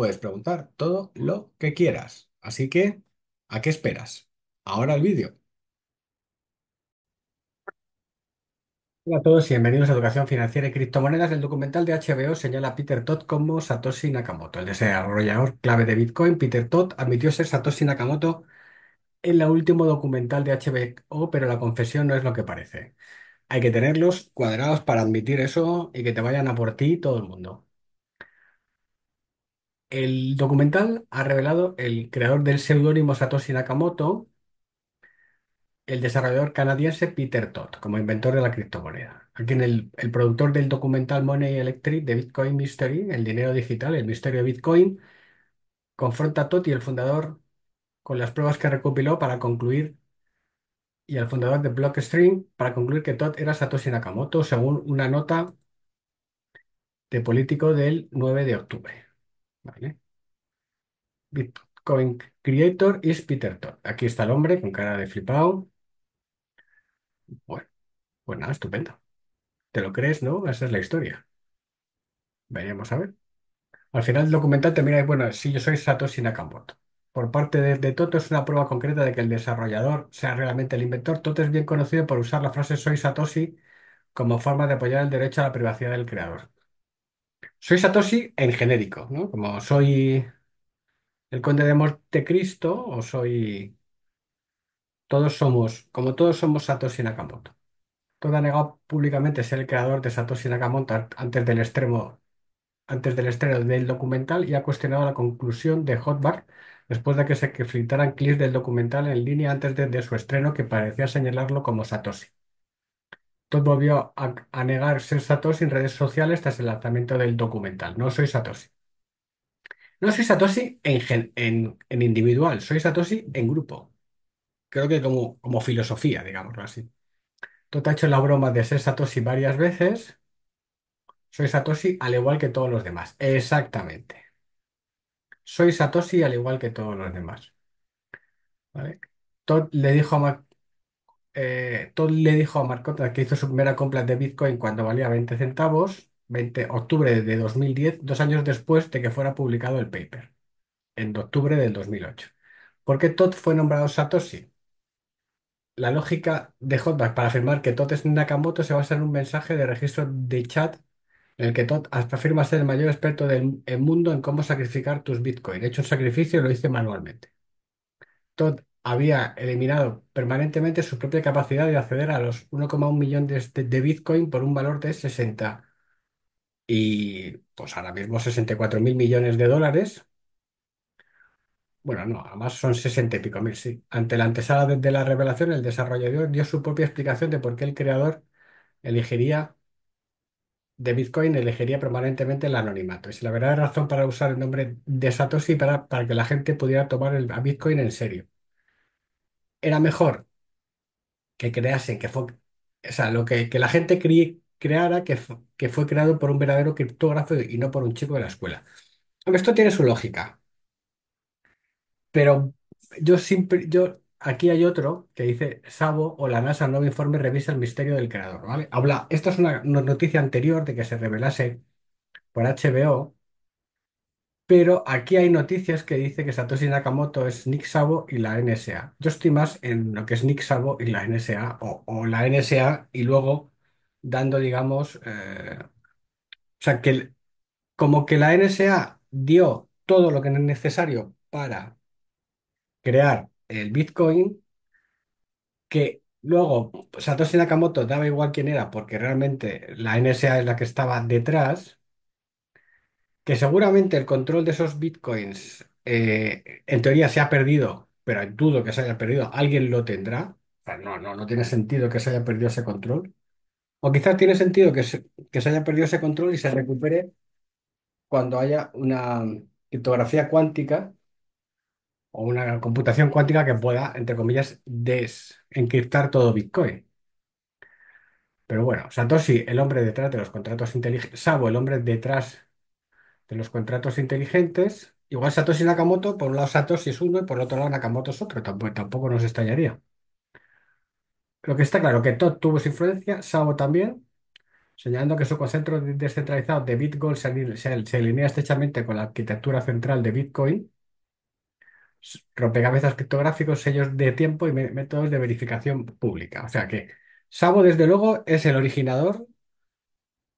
puedes preguntar todo lo que quieras. Así que, ¿a qué esperas? Ahora el vídeo. Hola a todos y bienvenidos a Educación Financiera y Criptomonedas. El documental de HBO señala a Peter Todd como Satoshi Nakamoto. El desarrollador clave de Bitcoin, Peter Todd, admitió ser Satoshi Nakamoto en el último documental de HBO, pero la confesión no es lo que parece. Hay que tenerlos cuadrados para admitir eso y que te vayan a por ti todo el mundo. El documental ha revelado el creador del seudónimo Satoshi Nakamoto, el desarrollador canadiense Peter Todd, como inventor de la criptomoneda. Aquí en el, el productor del documental Money Electric de Bitcoin Mystery, el dinero digital, el misterio de Bitcoin, confronta a Todd y el fundador con las pruebas que recopiló para concluir, y al fundador de Blockstream, para concluir que Todd era Satoshi Nakamoto, según una nota de político del 9 de octubre. Vale. Bitcoin Creator is Peter Todd. Aquí está el hombre con cara de flipado. Bueno, pues nada, estupendo. ¿Te lo crees, no? Esa es la historia. Veremos a ver. Al final el documental termina, bueno, si yo soy Satoshi Nakamoto. Por parte de, de, Toto es una prueba concreta de que el desarrollador sea realmente el inventor. Toto es bien conocido por usar la frase soy Satoshi como forma de apoyar el derecho a la privacidad del creador. Soy Satoshi en genérico, ¿no? Como soy el conde de Cristo o soy... Todos somos, como todos somos Satoshi Nakamoto. Todo ha negado públicamente ser el creador de Satoshi Nakamoto antes del extremo, antes del estreno del documental y ha cuestionado la conclusión de Hotbar después de que se filtraran clips del documental en línea antes de, de su estreno que parecía señalarlo como Satoshi. Todd volvió a, negar ser Satoshi en redes sociales tras el lanzamiento del documental. No soy Satoshi. No soy Satoshi en, individual, soy Satoshi en grupo. Creo que como, filosofía, digámoslo así. Todd ha hecho la broma de ser Satoshi varias veces. Soy Satoshi al igual que todos los demás. Exactamente. Soy Satoshi al igual que todos los demás. ¿Vale? Todd le dijo a, Mac eh, Todd le dijo a Marcotta que hizo su primera compra de Bitcoin cuando valía 20 centavos, 20 octubre de 2010, dos años después de que fuera publicado el paper, en octubre del 2008. ¿Por qué Todd fue nombrado Satoshi? La lógica de Hotback para afirmar que Todd es Nakamoto se basa en un mensaje de registro de chat en el que Todd hasta afirma ser el mayor experto del mundo en cómo sacrificar tus Bitcoin. He hecho un sacrificio y lo hice manualmente. Todd había eliminado permanentemente su propia capacidad de acceder a los 1,1 millones de, Bitcoin por un valor de 60. Y pues ahora mismo 64 mil millones de dólares. Bueno, no, además son 60 y pico mil, sí. Ante la antesala de, la revelación, el desarrollador dio su propia explicación de por qué el creador elegiría de Bitcoin elegiría permanentemente el anonimato. Es la verdadera razón para usar el nombre de Satoshi para, que la gente pudiera tomar el, a Bitcoin en serio era mejor que creasen que fue, o sea, lo que, que la gente creara que, que fue creado por un verdadero criptógrafo y no por un chico de la escuela. esto tiene su lógica, pero yo siempre, yo, aquí hay otro que dice, Sabo o la NASA nuevo informe revisa el misterio del creador, ¿vale? Habla, esta es una noticia anterior de que se revelase por HBO. Pero aquí hay noticias que dice que Satoshi Nakamoto es Nick Sabo y la NSA. Yo estoy más en lo que es Nick Sabo y la NSA, o, la NSA y luego dando, digamos, eh, o sea, que como que la NSA dio todo lo que era necesario para crear el Bitcoin, que luego Satoshi Nakamoto daba igual quién era, porque realmente la NSA es la que estaba detrás, que seguramente el control de esos bitcoins eh, en teoría se ha perdido, pero dudo que se haya perdido, alguien lo tendrá. no, no, no tiene sentido que se haya perdido ese control. O quizás tiene sentido que se, que se haya perdido ese control y se recupere cuando haya una criptografía cuántica o una computación cuántica que pueda, entre comillas, desencriptar todo Bitcoin. Pero bueno, Satoshi, el hombre detrás de los contratos inteligentes, salvo el hombre detrás de los contratos inteligentes. Igual Satoshi Nakamoto, por un lado Satoshi es uno y por el otro lado Nakamoto es otro. Tampoco, nos estallaría. Lo que está claro que Todd tuvo su influencia, Sabo también, señalando que su concepto descentralizado de Bitcoin se, alinea estrechamente con la arquitectura central de Bitcoin, rompecabezas criptográficos, sellos de tiempo y métodos de verificación pública. O sea que Sabo, desde luego, es el originador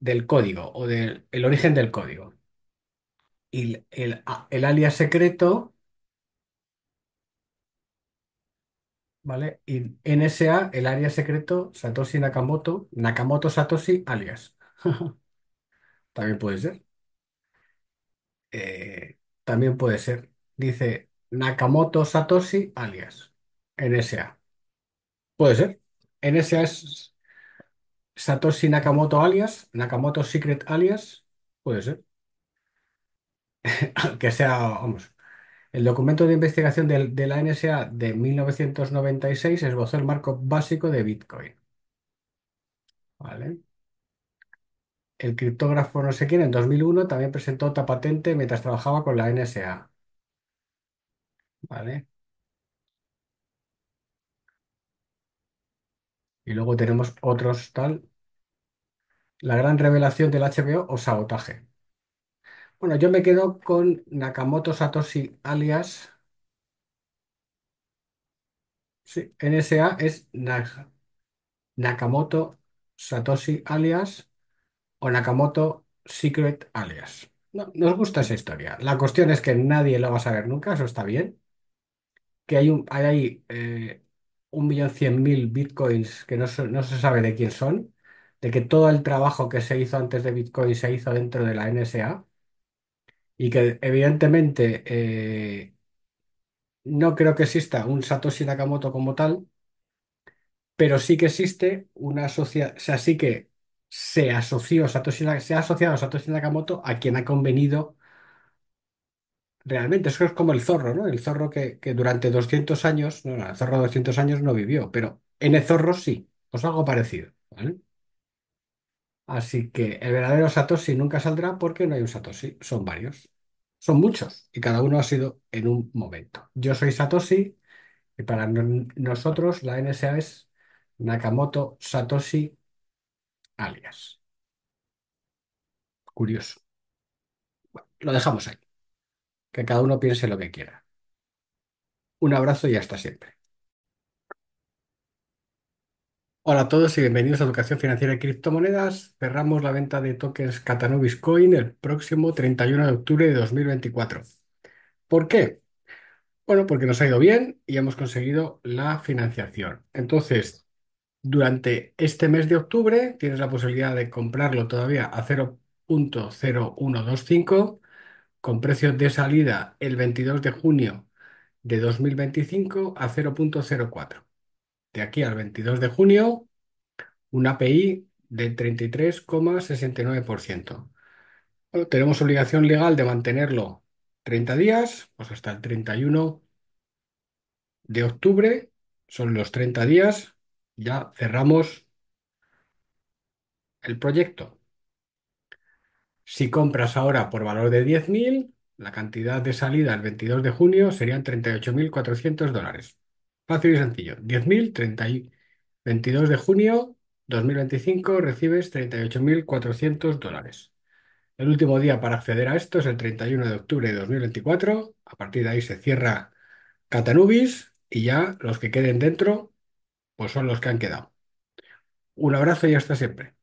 del código o del el origen del código. Y el, el alias secreto, ¿vale? Y NSA, el alias secreto, Satoshi Nakamoto, Nakamoto Satoshi, alias. También puede ser. Eh, también puede ser. Dice Nakamoto Satoshi, alias. NSA. Puede ser. NSA es Satoshi Nakamoto alias, Nakamoto Secret alias. Puede ser. que sea, vamos, el documento de investigación de, la NSA de 1996 esbozó el marco básico de Bitcoin, ¿vale? El criptógrafo no sé quién en 2001 también presentó otra patente mientras trabajaba con la NSA, ¿vale? Y luego tenemos otros tal, la gran revelación del HBO o sabotaje. Bueno, yo me quedo con Nakamoto Satoshi, alias, sí, NSA es Nakamoto Satoshi, alias, o Nakamoto Secret, alias. nos gusta esa historia. La cuestión es que nadie lo va a saber nunca, eso está bien. que hay un, ahí, eh, un millón cien mil bitcoins que no se sabe de quién son, de que todo el trabajo que se hizo antes de Bitcoin se hizo dentro de la NSA. Y que evidentemente eh, no creo que exista un Satoshi Nakamoto como tal, pero sí que existe una asociación, o sea, sí que se asoció Satoshi, ha asociado a Satoshi Nakamoto a quien ha convenido realmente. Eso es como el zorro, ¿no? El zorro que, durante 200 años, no, el zorro 200 años no vivió, pero en el zorro sí, pues algo parecido, ¿vale? Así que el verdadero Satoshi nunca saldrá porque no hay un Satoshi, son varios, son muchos y cada uno ha sido en un momento. Yo soy Satoshi y para nosotros la NSA es Nakamoto Satoshi alias. Curioso. Lo dejamos ahí, que cada uno piense lo que quiera. Un abrazo y hasta siempre. Hola a todos y bienvenidos a Educación Financiera y Criptomonedas. Cerramos la venta de tokens Catanubis Coin el próximo 31 de octubre de 2024. ¿Por qué? Bueno, porque nos ha ido bien y hemos conseguido la financiación. Entonces, durante este mes de octubre tienes la posibilidad de comprarlo todavía a 0.0125 con precio de salida el 22 de junio de 2025 a 0.04 de aquí al 22 de junio un API del 33,69%. tenemos obligación legal de mantenerlo 30 días, pues hasta el 31 de octubre, son los 30 días, ya cerramos el proyecto. Si compras ahora por valor de 10.000, la cantidad de salida el 22 de junio serían 38.400 dólares. Fácil y sencillo. 10.000, 22 de junio 2025 recibes 38.400 dólares. El último día para acceder a esto es el 31 de octubre de 2024. A partir de ahí se cierra Catanubis y ya los que queden dentro pues son los que han quedado. Un abrazo y hasta siempre.